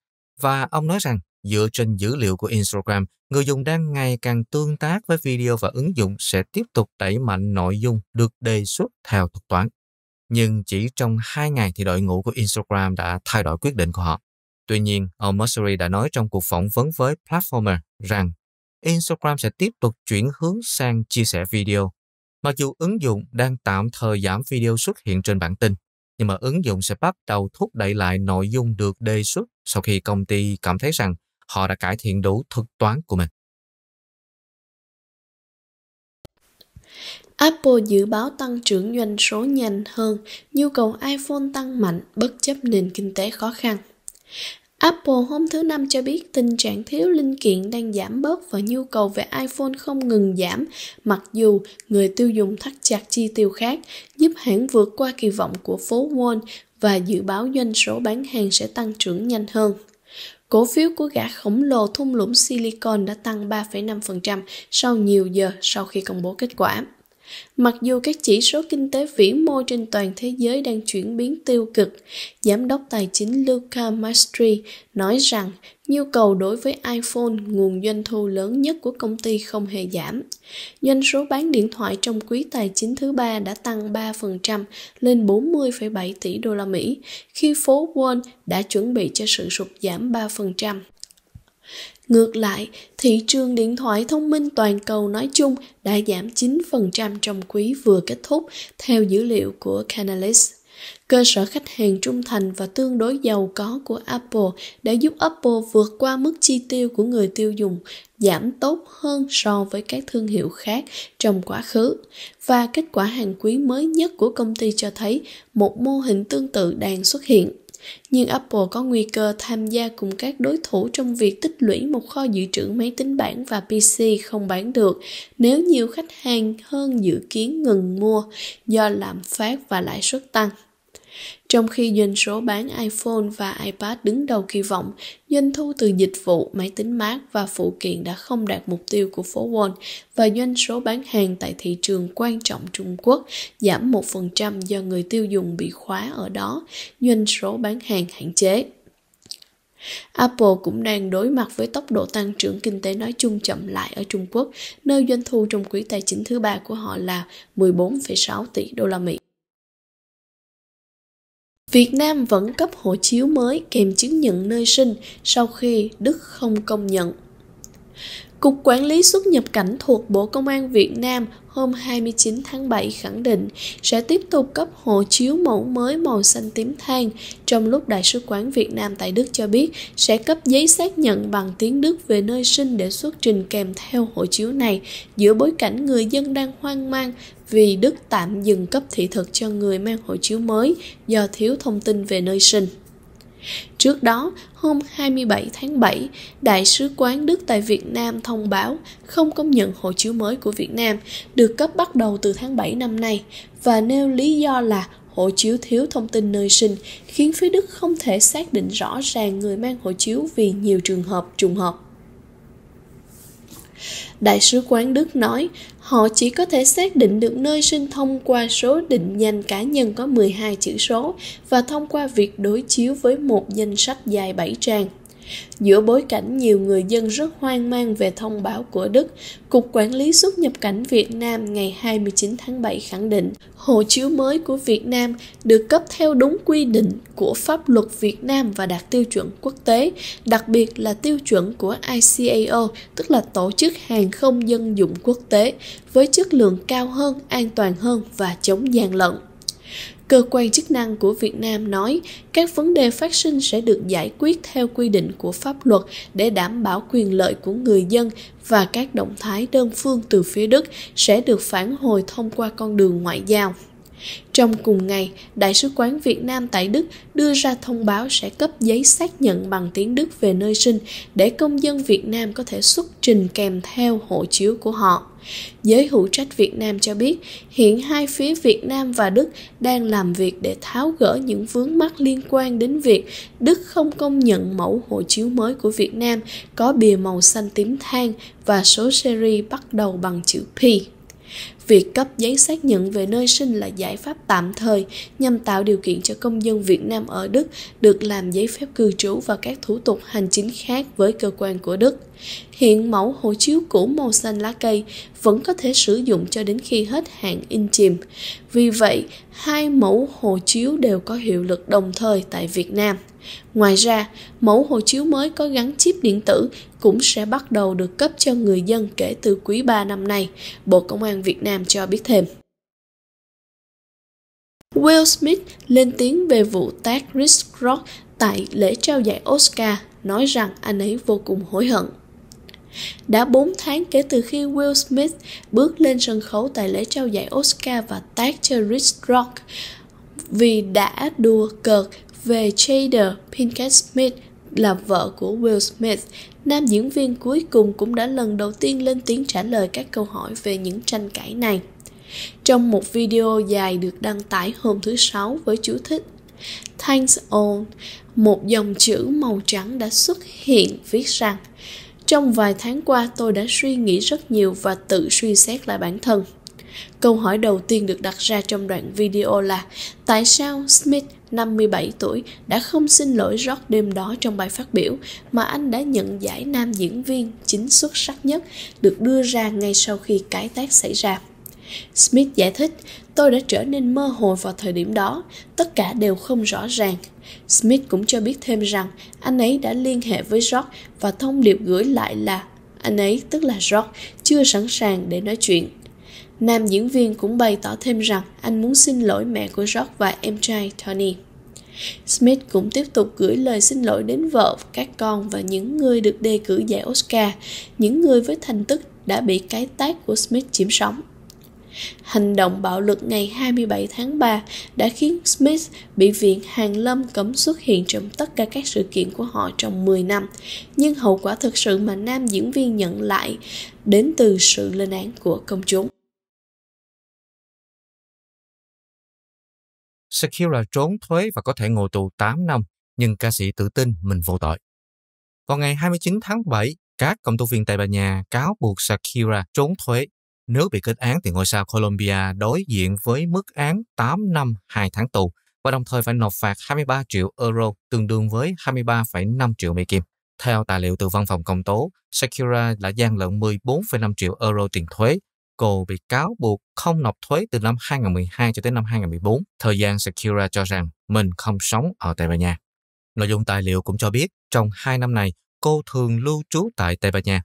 Speaker 1: Và ông nói rằng, dựa trên dữ liệu của Instagram, người dùng đang ngày càng tương tác với video và ứng dụng sẽ tiếp tục đẩy mạnh nội dung được đề xuất theo thuật toán. Nhưng chỉ trong 2 ngày thì đội ngũ của Instagram đã thay đổi quyết định của họ. Tuy nhiên, ông Mosseri đã nói trong cuộc phỏng vấn với Platformer rằng Instagram sẽ tiếp tục chuyển hướng sang chia sẻ video. Mặc dù ứng dụng đang tạm thời giảm video xuất hiện trên bản tin, nhưng mà ứng dụng sẽ bắt đầu thúc đẩy lại nội dung được đề xuất sau khi công ty cảm thấy rằng họ đã cải thiện đủ thuật toán của mình.
Speaker 2: Apple dự báo tăng trưởng doanh số nhanh hơn, nhu cầu iPhone tăng mạnh bất chấp nền kinh tế khó khăn. Apple hôm thứ Năm cho biết tình trạng thiếu linh kiện đang giảm bớt và nhu cầu về iPhone không ngừng giảm, mặc dù người tiêu dùng thắt chặt chi tiêu khác, giúp hãng vượt qua kỳ vọng của phố Wall và dự báo doanh số bán hàng sẽ tăng trưởng nhanh hơn. Cổ phiếu của gã khổng lồ thung lũng Silicon đã tăng 3,5% sau nhiều giờ sau khi công bố kết quả. Mặc dù các chỉ số kinh tế vĩ mô trên toàn thế giới đang chuyển biến tiêu cực, Giám đốc Tài chính Luca Mastri nói rằng nhu cầu đối với iPhone, nguồn doanh thu lớn nhất của công ty không hề giảm. Doanh số bán điện thoại trong quý tài chính thứ ba đã tăng 3% lên 40,7 tỷ đô la Mỹ, khi phố Wall đã chuẩn bị cho sự sụt giảm 3%. Ngược lại, thị trường điện thoại thông minh toàn cầu nói chung đã giảm 9% trong quý vừa kết thúc, theo dữ liệu của Canalys. Cơ sở khách hàng trung thành và tương đối giàu có của Apple đã giúp Apple vượt qua mức chi tiêu của người tiêu dùng, giảm tốt hơn so với các thương hiệu khác trong quá khứ. Và kết quả hàng quý mới nhất của công ty cho thấy một mô hình tương tự đang xuất hiện nhưng Apple có nguy cơ tham gia cùng các đối thủ trong việc tích lũy một kho dự trữ máy tính bảng và PC không bán được nếu nhiều khách hàng hơn dự kiến ngừng mua do lạm phát và lãi suất tăng. Trong khi doanh số bán iPhone và iPad đứng đầu kỳ vọng, doanh thu từ dịch vụ, máy tính mát và phụ kiện đã không đạt mục tiêu của phố Wall và doanh số bán hàng tại thị trường quan trọng Trung Quốc giảm 1% do người tiêu dùng bị khóa ở đó, doanh số bán hàng hạn chế. Apple cũng đang đối mặt với tốc độ tăng trưởng kinh tế nói chung chậm lại ở Trung Quốc, nơi doanh thu trong quý tài chính thứ ba của họ là 14,6 tỷ đô la Mỹ. Việt Nam vẫn cấp hộ chiếu mới kèm chứng nhận nơi sinh sau khi Đức không công nhận. Cục Quản lý xuất nhập cảnh thuộc Bộ Công an Việt Nam hôm 29 tháng 7 khẳng định sẽ tiếp tục cấp hộ chiếu mẫu mới màu xanh tím than, trong lúc Đại sứ quán Việt Nam tại Đức cho biết sẽ cấp giấy xác nhận bằng tiếng Đức về nơi sinh để xuất trình kèm theo hộ chiếu này giữa bối cảnh người dân đang hoang mang vì Đức tạm dừng cấp thị thực cho người mang hộ chiếu mới do thiếu thông tin về nơi sinh. Trước đó, hôm 27 tháng 7, Đại sứ quán Đức tại Việt Nam thông báo không công nhận hộ chiếu mới của Việt Nam được cấp bắt đầu từ tháng 7 năm nay và nêu lý do là hộ chiếu thiếu thông tin nơi sinh khiến phía Đức không thể xác định rõ ràng người mang hộ chiếu vì nhiều trường hợp trùng hợp. Đại sứ quán Đức nói Họ chỉ có thể xác định được nơi sinh thông qua số định danh cá nhân có 12 chữ số và thông qua việc đối chiếu với một danh sách dài 7 trang. Giữa bối cảnh nhiều người dân rất hoang mang về thông báo của Đức, Cục Quản lý xuất nhập cảnh Việt Nam ngày 29 tháng 7 khẳng định hộ chiếu mới của Việt Nam được cấp theo đúng quy định của pháp luật Việt Nam và đạt tiêu chuẩn quốc tế, đặc biệt là tiêu chuẩn của ICAO, tức là Tổ chức Hàng không Dân dụng Quốc tế, với chất lượng cao hơn, an toàn hơn và chống gian lận cơ quan chức năng của Việt Nam nói các vấn đề phát sinh sẽ được giải quyết theo quy định của pháp luật để đảm bảo quyền lợi của người dân và các động thái đơn phương từ phía Đức sẽ được phản hồi thông qua con đường ngoại giao. Trong cùng ngày, Đại sứ quán Việt Nam tại Đức đưa ra thông báo sẽ cấp giấy xác nhận bằng tiếng Đức về nơi sinh để công dân Việt Nam có thể xuất trình kèm theo hộ chiếu của họ. Giới hữu trách Việt Nam cho biết, hiện hai phía Việt Nam và Đức đang làm việc để tháo gỡ những vướng mắc liên quan đến việc Đức không công nhận mẫu hộ chiếu mới của Việt Nam có bìa màu xanh tím than và số seri bắt đầu bằng chữ P. Việc cấp giấy xác nhận về nơi sinh là giải pháp tạm thời nhằm tạo điều kiện cho công dân Việt Nam ở Đức được làm giấy phép cư trú và các thủ tục hành chính khác với cơ quan của Đức. Hiện mẫu hộ chiếu cũ màu xanh lá cây vẫn có thể sử dụng cho đến khi hết hạn in chìm. Vì vậy, hai mẫu hộ chiếu đều có hiệu lực đồng thời tại Việt Nam. Ngoài ra, mẫu hộ chiếu mới có gắn chip điện tử cũng sẽ bắt đầu được cấp cho người dân kể từ quý 3 năm nay, Bộ Công an Việt Nam cho biết thêm. Will Smith lên tiếng về vụ tác Chris Rock tại lễ trao giải Oscar, nói rằng anh ấy vô cùng hối hận. Đã 4 tháng kể từ khi Will Smith bước lên sân khấu tại lễ trao giải Oscar và tác cho Chris Rock vì đã đùa cợt về Jada Pinkett Smith là vợ của Will Smith, nam diễn viên cuối cùng cũng đã lần đầu tiên lên tiếng trả lời các câu hỏi về những tranh cãi này. Trong một video dài được đăng tải hôm thứ Sáu với chú thích Thanks all, một dòng chữ màu trắng đã xuất hiện viết rằng Trong vài tháng qua tôi đã suy nghĩ rất nhiều và tự suy xét lại bản thân Câu hỏi đầu tiên được đặt ra trong đoạn video là tại sao Smith 57 tuổi đã không xin lỗi rót đêm đó trong bài phát biểu mà anh đã nhận giải nam diễn viên chính xuất sắc nhất được đưa ra ngay sau khi cái tác xảy ra. Smith giải thích, tôi đã trở nên mơ hồ vào thời điểm đó, tất cả đều không rõ ràng. Smith cũng cho biết thêm rằng anh ấy đã liên hệ với George và thông điệp gửi lại là anh ấy, tức là George, chưa sẵn sàng để nói chuyện Nam diễn viên cũng bày tỏ thêm rằng anh muốn xin lỗi mẹ của George và em trai Tony. Smith cũng tiếp tục gửi lời xin lỗi đến vợ, các con và những người được đề cử giải Oscar, những người với thành tích đã bị cái tác của Smith chiếm sóng. Hành động bạo lực ngày 27 tháng 3 đã khiến Smith bị Viện Hàn Lâm cấm xuất hiện trong tất cả các sự kiện của họ trong 10 năm, nhưng hậu quả thực sự mà nam diễn viên nhận lại đến từ sự lên án của công chúng.
Speaker 1: Shakira trốn thuế và có thể ngồi tù 8 năm, nhưng ca sĩ tự tin mình vô tội. Vào ngày 29 tháng 7, các công tố viên Tây Ban Nha cáo buộc Shakira trốn thuế. Nếu bị kết án thì ngôi sao Colombia đối diện với mức án 8 năm 2 tháng tù và đồng thời phải nộp phạt 23 triệu euro tương đương với 23,5 triệu Mỹ Kim. Theo tài liệu từ văn phòng công tố, Shakira đã gian lận 14,5 triệu euro tiền thuế cô bị cáo buộc không nộp thuế từ năm 2012 cho tới năm 2014, thời gian Secura cho rằng mình không sống ở Tây Ban Nha. Nội dung tài liệu cũng cho biết trong hai năm này, cô thường lưu trú tại Tây Ban Nha.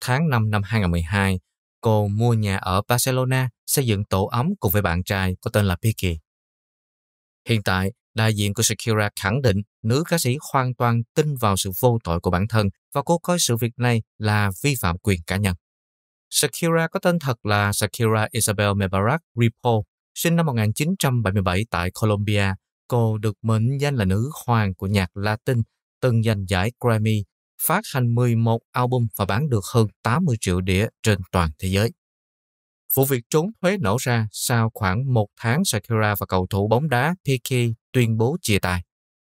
Speaker 1: Tháng 5 năm 2012, cô mua nhà ở Barcelona, xây dựng tổ ấm cùng với bạn trai có tên là Piki. Hiện tại, đại diện của Secura khẳng định nữ ca sĩ hoàn toàn tin vào sự vô tội của bản thân và cô coi sự việc này là vi phạm quyền cá nhân. Shakira có tên thật là Shakira Isabel Mebarak Ripoll, sinh năm 1977 tại Colombia. Cô được mệnh danh là nữ hoàng của nhạc Latin, từng giành giải Grammy, phát hành 11 album và bán được hơn 80 triệu đĩa trên toàn thế giới. Vụ việc trốn thuế nổ ra sau khoảng một tháng Shakira và cầu thủ bóng đá Piqué tuyên bố chia tay.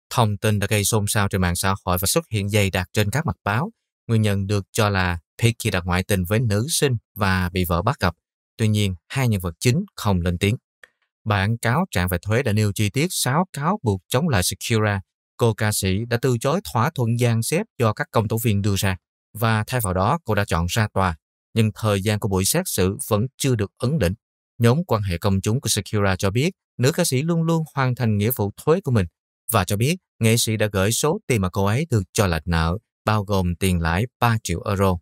Speaker 1: Thông tin đã gây xôn xao trên mạng xã hội và xuất hiện dày đặc trên các mặt báo. Nguyên nhân được cho là Peggy đã ngoại tình với nữ sinh và bị vợ bắt gặp. Tuy nhiên, hai nhân vật chính không lên tiếng. Bản cáo trạng về thuế đã nêu chi tiết 6 cáo buộc chống lại Secura. Cô ca sĩ đã từ chối thỏa thuận gian xếp do các công tố viên đưa ra và thay vào đó cô đã chọn ra tòa. Nhưng thời gian của buổi xét xử vẫn chưa được ấn định. Nhóm quan hệ công chúng của Secura cho biết nữ ca sĩ luôn luôn hoàn thành nghĩa vụ thuế của mình và cho biết nghệ sĩ đã gửi số tiền mà cô ấy được cho là nợ bao gồm tiền lãi 3 triệu euro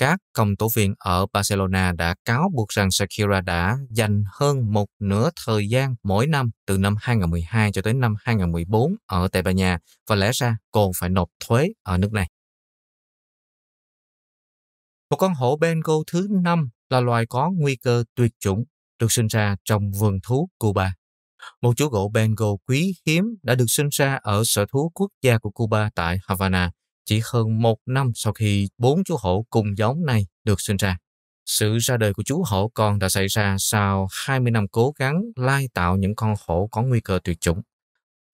Speaker 1: các công tố viên ở Barcelona đã cáo buộc rằng Shakira đã dành hơn một nửa thời gian mỗi năm từ năm 2012 cho tới năm 2014 ở Tây Ban Nha và lẽ ra cô phải nộp thuế ở nước này. Một con hổ Bengal thứ năm là loài có nguy cơ tuyệt chủng, được sinh ra trong vườn thú Cuba. Một chú gỗ Bengal quý hiếm đã được sinh ra ở sở thú quốc gia của Cuba tại Havana chỉ hơn một năm sau khi bốn chú hổ cùng giống này được sinh ra. Sự ra đời của chú hổ con đã xảy ra sau 20 năm cố gắng lai tạo những con hổ có nguy cơ tuyệt chủng.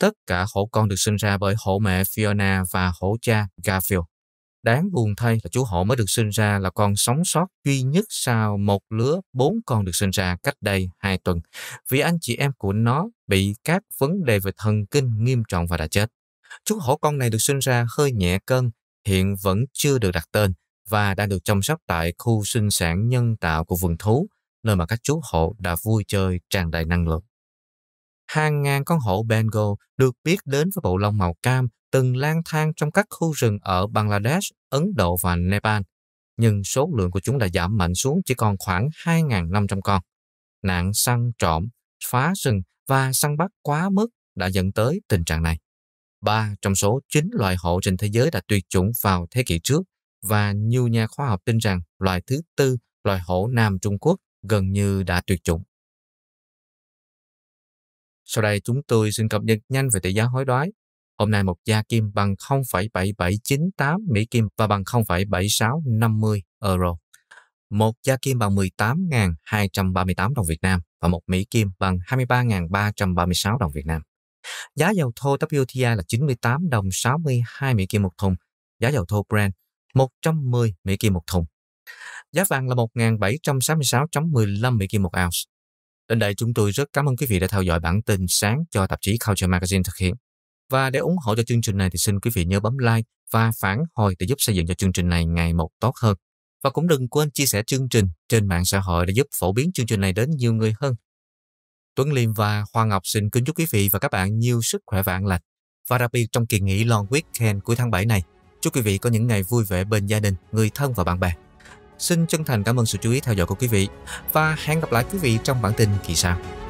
Speaker 1: Tất cả hổ con được sinh ra bởi hổ mẹ Fiona và hổ cha Garfield. Đáng buồn thay là chú hổ mới được sinh ra là con sống sót duy nhất sau một lứa bốn con được sinh ra cách đây hai tuần vì anh chị em của nó bị các vấn đề về thần kinh nghiêm trọng và đã chết. Chú hổ con này được sinh ra hơi nhẹ cân, hiện vẫn chưa được đặt tên và đang được chăm sóc tại khu sinh sản nhân tạo của vườn thú, nơi mà các chú hổ đã vui chơi tràn đầy năng lượng. Hàng ngàn con hổ Bengal được biết đến với bộ lông màu cam từng lang thang trong các khu rừng ở Bangladesh, Ấn Độ và Nepal, nhưng số lượng của chúng đã giảm mạnh xuống chỉ còn khoảng 2.500 con. Nạn săn trộm, phá rừng và săn bắt quá mức đã dẫn tới tình trạng này. Ba trong số chín loài hổ trên thế giới đã tuyệt chủng vào thế kỷ trước và nhiều nhà khoa học tin rằng loài thứ tư, loài hổ Nam Trung Quốc gần như đã tuyệt chủng. Sau đây chúng tôi xin cập nhật nhanh về tỷ giá hối đoái. Hôm nay một gia kim bằng 0,7798 Mỹ Kim và bằng 0,7650 euro. Một gia kim bằng 18.238 đồng Việt Nam và một Mỹ Kim bằng 23.336 đồng Việt Nam. Giá dầu thô WTI là 98 đồng 62 Mỹ Kim một thùng. Giá dầu thô Brent 110 Mỹ Kim một thùng. Giá vàng là 1.766.15 Mỹ Kim một ounce. Đến đây chúng tôi rất cảm ơn quý vị đã theo dõi bản tin sáng cho tạp chí Culture Magazine thực hiện. Và để ủng hộ cho chương trình này thì xin quý vị nhớ bấm like và phản hồi để giúp xây dựng cho chương trình này ngày một tốt hơn. Và cũng đừng quên chia sẻ chương trình trên mạng xã hội để giúp phổ biến chương trình này đến nhiều người hơn. Tuấn Liêm và Hoa Ngọc xin kính chúc quý vị và các bạn nhiều sức khỏe vạn lành và đặc biệt trong kỳ nghỉ long weekend cuối tháng 7 này. Chúc quý vị có những ngày vui vẻ bên gia đình, người thân và bạn bè. Xin chân thành cảm ơn sự chú ý theo dõi của quý vị và hẹn gặp lại quý vị trong bản tin kỳ sau.